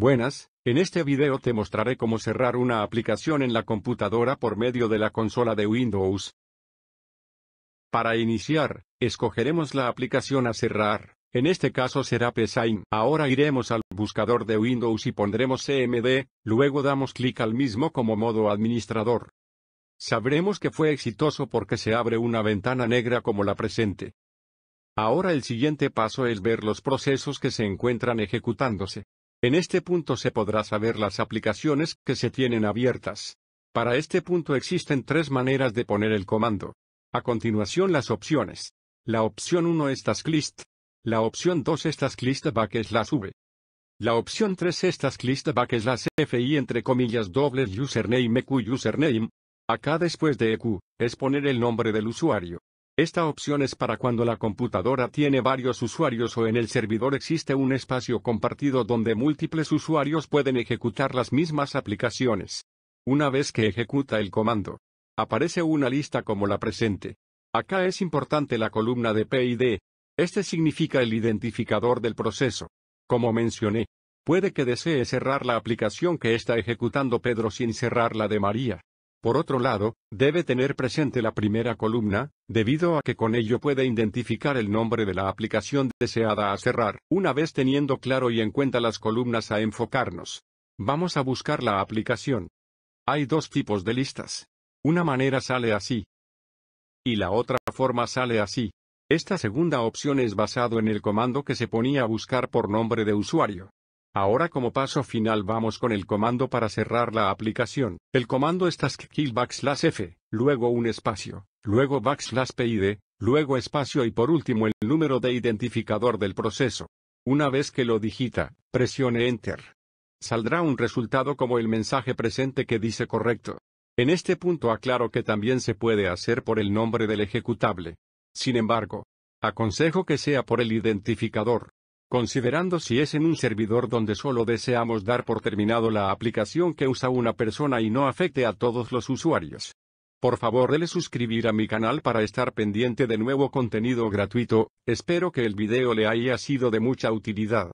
Buenas, en este video te mostraré cómo cerrar una aplicación en la computadora por medio de la consola de Windows. Para iniciar, escogeremos la aplicación a cerrar, en este caso será PSign. Ahora iremos al buscador de Windows y pondremos CMD, luego damos clic al mismo como modo administrador. Sabremos que fue exitoso porque se abre una ventana negra como la presente. Ahora el siguiente paso es ver los procesos que se encuentran ejecutándose. En este punto se podrá saber las aplicaciones que se tienen abiertas. Para este punto existen tres maneras de poner el comando. A continuación las opciones. La opción 1 es tasklist. La opción 2 es tasklist backslash v. La opción 3 es tasklist backslash y entre comillas doble username eq username. Acá después de eq, es poner el nombre del usuario. Esta opción es para cuando la computadora tiene varios usuarios o en el servidor existe un espacio compartido donde múltiples usuarios pueden ejecutar las mismas aplicaciones. Una vez que ejecuta el comando, aparece una lista como la presente. Acá es importante la columna de PID. Este significa el identificador del proceso. Como mencioné, puede que desee cerrar la aplicación que está ejecutando Pedro sin cerrar la de María. Por otro lado, debe tener presente la primera columna, debido a que con ello puede identificar el nombre de la aplicación deseada a cerrar, una vez teniendo claro y en cuenta las columnas a enfocarnos. Vamos a buscar la aplicación. Hay dos tipos de listas. Una manera sale así. Y la otra forma sale así. Esta segunda opción es basado en el comando que se ponía a buscar por nombre de usuario. Ahora como paso final vamos con el comando para cerrar la aplicación. El comando es taskkill backslash f, luego un espacio, luego backslash pid, luego espacio y por último el número de identificador del proceso. Una vez que lo digita, presione enter. Saldrá un resultado como el mensaje presente que dice correcto. En este punto aclaro que también se puede hacer por el nombre del ejecutable. Sin embargo, aconsejo que sea por el identificador. Considerando si es en un servidor donde solo deseamos dar por terminado la aplicación que usa una persona y no afecte a todos los usuarios. Por favor dele suscribir a mi canal para estar pendiente de nuevo contenido gratuito, espero que el video le haya sido de mucha utilidad.